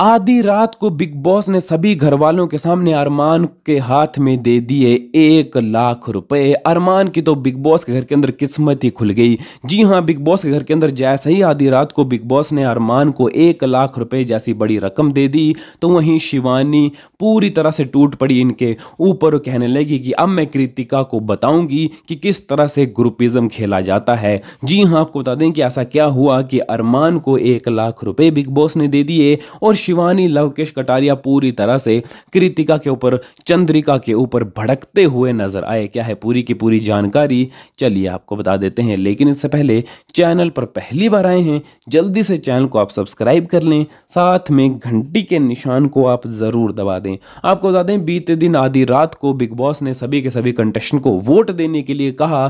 आधी रात को बिग बॉस ने सभी घर वालों के सामने अरमान के हाथ में दे दिए एक लाख रुपए अरमान की तो बिग बॉस के घर के अंदर किस्मत ही खुल गई जी हाँ बिग बॉस के घर के अंदर जैसे ही आधी रात को बिग बॉस ने अरमान को एक लाख रुपए जैसी बड़ी रकम दे दी तो वहीं शिवानी पूरी तरह से टूट पड़ी इनके ऊपर कहने लगी कि अब मैं कृतिका को बताऊंगी कि किस तरह से ग्रुपिज्म खेला जाता है जी हाँ आपको बता दें कि ऐसा क्या हुआ कि अरमान को एक लाख रुपये बिग बॉस ने दे दिए और शिवानी लवकेश कटारिया पूरी तरह से कृतिका के ऊपर चंद्रिका के ऊपर भड़कते हुए नजर आए क्या है पूरी की पूरी जानकारी चलिए आपको बता देते हैं लेकिन इससे पहले चैनल पर पहली बार आए हैं जल्दी से चैनल को आप सब्सक्राइब कर लें साथ में घंटी के निशान को आप ज़रूर दबा दें आपको बता दें बीते दिन आधी रात को बिग बॉस ने सभी के सभी कंटेस्टेंट को वोट देने के लिए कहा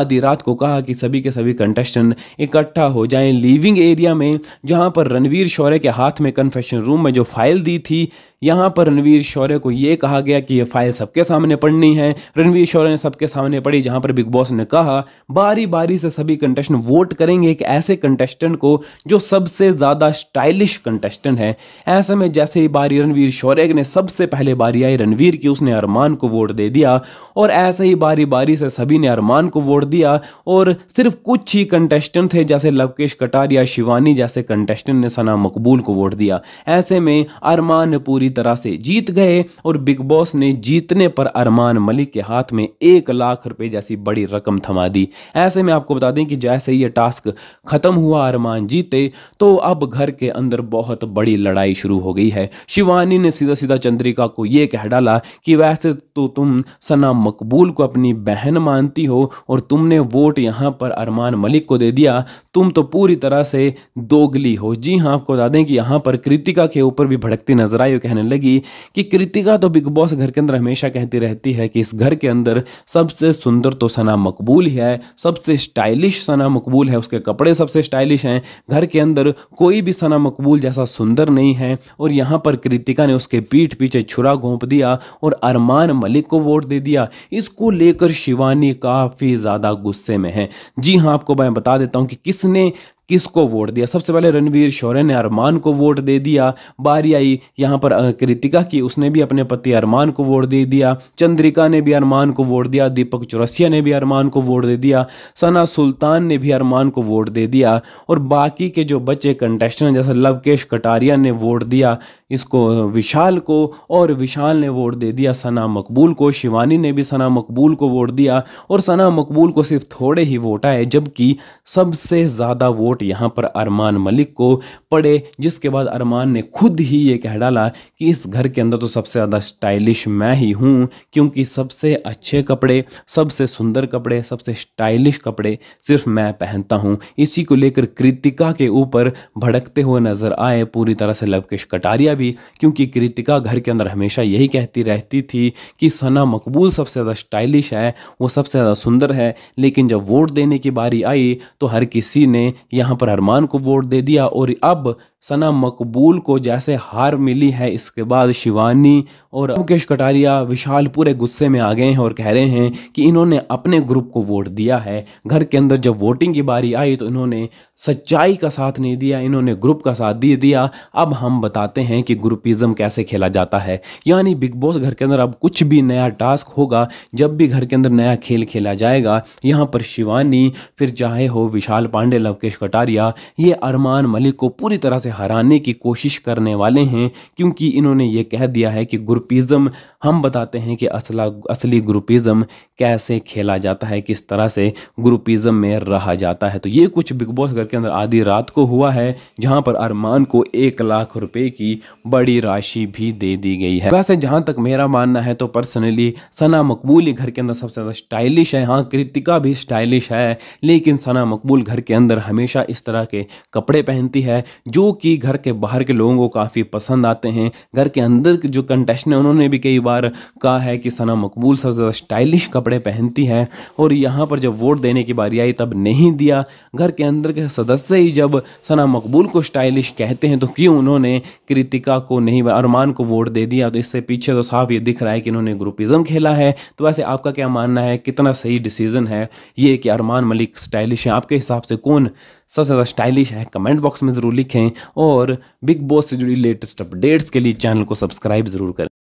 आधी रात को कहा कि सभी के सभी कंटेस्टेंट इकट्ठा हो जाएं लिविंग एरिया में जहां पर रणवीर शौर्य के हाथ में कन्फेशन कंसल्टेशन रूम में जो फाइल दी थी यहाँ पर रणवीर शौर्य को ये कहा गया कि ये फाइल सबके सामने पढ़नी है रणवीर शौर्य ने सबके सामने पढ़ी जहाँ पर बिग बॉस ने कहा बारी बारी से सभी कंटेस्टेंट वोट करेंगे एक ऐसे कंटेस्टेंट को जो सबसे ज़्यादा स्टाइलिश कंटेस्टेंट है ऐसे में जैसे ही बारी रणवीर शौर्य ने सबसे पहले बारी आई रणवीर की उसने अरमान को वोट दे दिया और ऐसे ही बारी बारी से सभी ने अरमान को वोट दिया और सिर्फ कुछ ही कंटेस्टेंट थे जैसे लवकेश कटारिया शिवानी जैसे कंटेस्टेंट ने सना मकबूल को वोट दिया ऐसे में अरमान पूरी तरह से जीत गए और बिग बॉस ने जीतने पर अरमान मलिक के हाथ में एक लाख रुपए जैसी बड़ी रकम थमा दी ऐसे में आपको बता दें कि जैसे ये टास्क खत्म हुआ अरमान जीते तो अब घर के अंदर बहुत बड़ी लड़ाई शुरू हो गई है शिवानी ने सीधा सीधा चंद्रिका को यह कह डाला कि वैसे तो तुम सना मकबूल को अपनी बहन मानती हो और तुमने वोट यहाँ पर अरमान मलिक को दे दिया तुम तो पूरी तरह से दोगली हो जी हाँ आपको बता दें कि यहाँ पर कृतिक कृतिका के ऊपर भी भड़कती नजर आई और कहने लगी कि कृतिका तो बिग बॉस घर के अंदर हमेशा कहती रहती है कि इस घर के अंदर सबसे सुंदर तो सना मकबूल ही है सबसे स्टाइलिश सना मकबूल है उसके कपड़े सबसे स्टाइलिश हैं घर के अंदर कोई भी सना मकबूल जैसा सुंदर नहीं है और यहाँ पर कृतिका ने उसके पीठ पीछे छुरा घोंप दिया और अरमान मलिक को वोट दे दिया इसको लेकर शिवानी काफ़ी ज़्यादा गुस्से में है जी हाँ आपको मैं बता देता हूँ कि किसने किसको वोट दिया सबसे पहले रणवीर शौर्य ने अरमान को वोट दे दिया बारी आई यहाँ पर कृतिका की उसने भी अपने पति अरमान को वोट दे दिया चंद्रिका ने भी अरमान को वोट दिया दीपक चौरसिया ने भी अरमान को वोट दे दिया सना सुल्तान ने भी अरमान को वोट दे दिया और बाकी के जो बच्चे कंटेस्टेंट जैसे लवकेश कटारिया ने वोट दिया इसको विशाल को और विशाल ने वोट दे दिया सना मकबूल को शिवानी ने भी सना मकबूल को वोट दिया और सना मकबूल को सिर्फ थोड़े ही वोट आए जबकि सबसे ज़्यादा वोट यहाँ पर अरमान मलिक को पड़े जिसके बाद अरमान ने खुद ही ये कह डाला कि इस घर के अंदर तो सबसे ज़्यादा स्टाइलिश मैं ही हूँ क्योंकि सबसे अच्छे कपड़े सबसे सुंदर कपड़े सबसे स्टाइलिश कपड़े सिर्फ मैं पहनता हूँ इसी को लेकर कृतिका के ऊपर भड़कते हुए नज़र आए पूरी तरह से लवकेश कटारिया भी क्योंकि कृतिका घर के अंदर हमेशा यही कहती रहती थी कि सना मकबूल सबसे ज़्यादा स्टाइलिश है वो सबसे ज़्यादा सुंदर है लेकिन जब वोट देने की बारी आई तो हर किसी ने यहाँ पर अरमान को वोट दे दिया और अब सना मकबूल को जैसे हार मिली है इसके बाद शिवानी और मुकेश कटारिया विशाल पूरे गुस्से में आ गए हैं और कह रहे हैं कि इन्होंने अपने ग्रुप को वोट दिया है घर के अंदर जब वोटिंग की बारी आई तो इन्होंने सच्चाई का साथ नहीं दिया इन्होंने ग्रुप का साथ दे दिया अब हम बताते हैं कि ग्रुपिज़म कैसे खेला जाता है यानी बिग बॉस घर के अंदर अब कुछ भी नया टास्क होगा जब भी घर के अंदर नया खेल खेला जाएगा यहाँ पर शिवानी फिर चाहे हो विशाल पांडे लवकेश कटारिया ये अरमान मलिक को पूरी तरह से से हराने की कोशिश करने वाले हैं क्योंकि इन्होंने ये कह दिया है कि गुरपिज़म हम बताते हैं कि असला असली ग्रुपिज़म कैसे खेला जाता है किस तरह से ग्रुपिज़म में रहा जाता है तो ये कुछ बिग बॉस घर के अंदर आधी रात को हुआ है जहाँ पर अरमान को एक लाख रुपए की बड़ी राशि भी दे दी गई है वैसे जहाँ तक मेरा मानना है तो पर्सनली सना मकबूल ही घर के अंदर सबसे ज़्यादा स्टाइलिश है हाँ कृतिका भी स्टाइलिश है लेकिन सना मकबूल घर के अंदर हमेशा इस तरह के कपड़े पहनती है जो कि घर के बाहर के लोगों को काफ़ी पसंद आते हैं घर के अंदर जो कंटेस्ट हैं उन्होंने भी कई बार कहा है कि सना मकबूल सबसे ज़्यादा स्टाइलिश कपड़े पहनती हैं और यहाँ पर जब वोट देने की बारी आई तब नहीं दिया घर के अंदर के सदस्य ही जब सना मकबूल को स्टाइलिश कहते हैं तो क्यों उन्होंने कृतिका को नहीं अरमान को वोट दे दिया तो इससे पीछे तो साफ ये दिख रहा है कि इन्होंने ग्रुपिज़म खेला है तो वैसे आपका क्या मानना है कितना सही डिसीज़न है ये कि अरमान मलिक स्टाइलिश हैं आपके हिसाब से कौन सबसे ज़्यादा स्टाइलिश है कमेंट बॉक्स में ज़रूर लिखें और बिग बॉस से जुड़ी लेटेस्ट अपडेट्स के लिए चैनल को सब्सक्राइब ज़रूर करें